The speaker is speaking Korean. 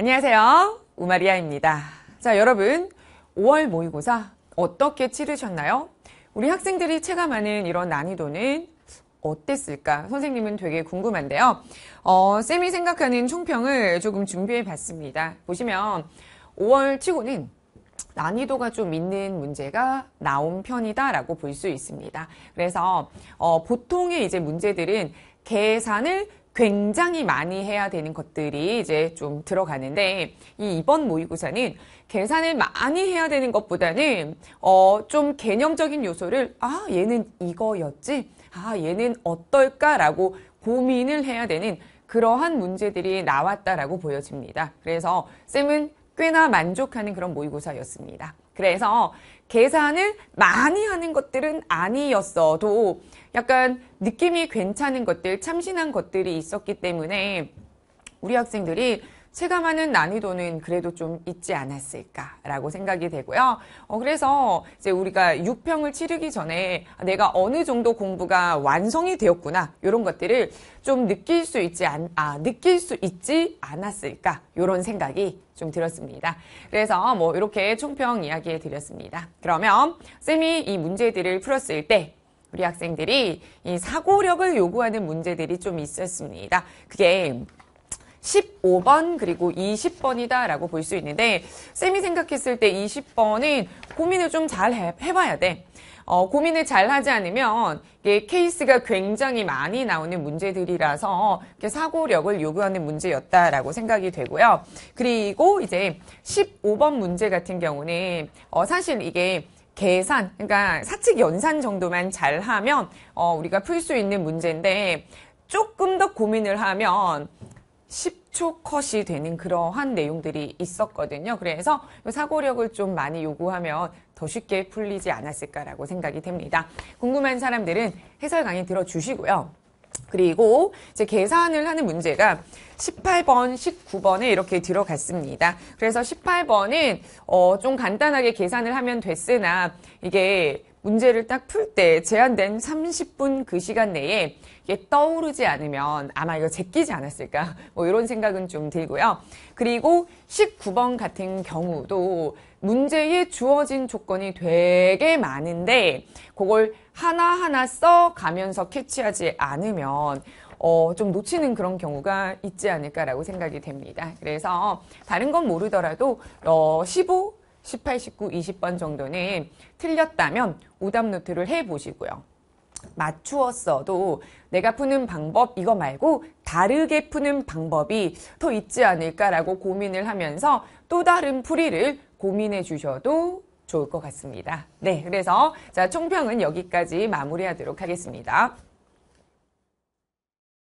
안녕하세요. 우마리아입니다. 자, 여러분. 5월 모의고사 어떻게 치르셨나요? 우리 학생들이 체감하는 이런 난이도는 어땠을까? 선생님은 되게 궁금한데요. 어, 쌤이 생각하는 총평을 조금 준비해 봤습니다. 보시면 5월 치고는 난이도가 좀 있는 문제가 나온 편이다라고 볼 수 있습니다. 그래서 어, 보통의 이제 문제들은 계산을 굉장히 많이 해야 되는 것들이 이제 좀 들어가는데 이 이번 모의고사는 계산을 많이 해야 되는 것보다는 어좀 개념적인 요소를 아 얘는 이거였지 아 얘는 어떨까라고 고민을 해야 되는 그러한 문제들이 나왔다라고 보여집니다. 그래서 쌤은 꽤나 만족하는 그런 모의고사였습니다. 그래서 계산을 많이 하는 것들은 아니었어도 약간 느낌이 괜찮은 것들, 참신한 것들이 있었기 때문에 우리 학생들이 체감하는 난이도는 그래도 좀 있지 않았을까라고 생각이 되고요. 어, 그래서 이제 우리가 6평을 치르기 전에 내가 어느 정도 공부가 완성이 되었구나 이런 것들을 좀 느낄 수 있지 않, 아, 느낄 수 있지 않았을까 이런 생각이 좀 들었습니다. 그래서 뭐 이렇게 총평 이야기해 드렸습니다. 그러면 쌤이 이 문제들을 풀었을 때 우리 학생들이 이 사고력을 요구하는 문제들이 좀 있었습니다. 그게 15번 그리고 20번이다라고 볼 수 있는데 쌤이 생각했을 때 20번은 고민을 좀 잘 해봐야 돼. 어, 고민을 잘 하지 않으면 이게 케이스가 굉장히 많이 나오는 문제들이라서 사고력을 요구하는 문제였다라고 생각이 되고요. 그리고 이제 15번 문제 같은 경우는 어, 사실 이게 계산, 그러니까 사칙 연산 정도만 잘하면 어, 우리가 풀 수 있는 문제인데 조금 더 고민을 하면 10초 컷이 되는 그러한 내용들이 있었거든요. 그래서 사고력을 좀 많이 요구하면 더 쉽게 풀리지 않았을까라고 생각이 됩니다. 궁금한 사람들은 해설 강의 들어주시고요. 그리고 이제 계산을 하는 문제가 18번, 19번에 이렇게 들어갔습니다. 그래서 18번은 어, 좀 간단하게 계산을 하면 됐으나 이게 문제를 딱 풀 때 제한된 30분 그 시간 내에 이게 떠오르지 않으면 아마 이거 제끼지 않았을까 뭐 이런 생각은 좀 들고요. 그리고 19번 같은 경우도 문제에 주어진 조건이 되게 많은데 그걸 하나하나 써가면서 캐치하지 않으면 어, 좀 놓치는 그런 경우가 있지 않을까라고 생각이 됩니다. 그래서 다른 건 모르더라도 어, 15, 18, 19, 20번 정도는 틀렸다면 오답 노트를 해보시고요. 맞추었어도 내가 푸는 방법 이거 말고 다르게 푸는 방법이 더 있지 않을까라고 고민을 하면서 또 다른 풀이를 고민해 주셔도 좋을 것 같습니다. 네, 그래서 자 총평은 여기까지 마무리하도록 하겠습니다.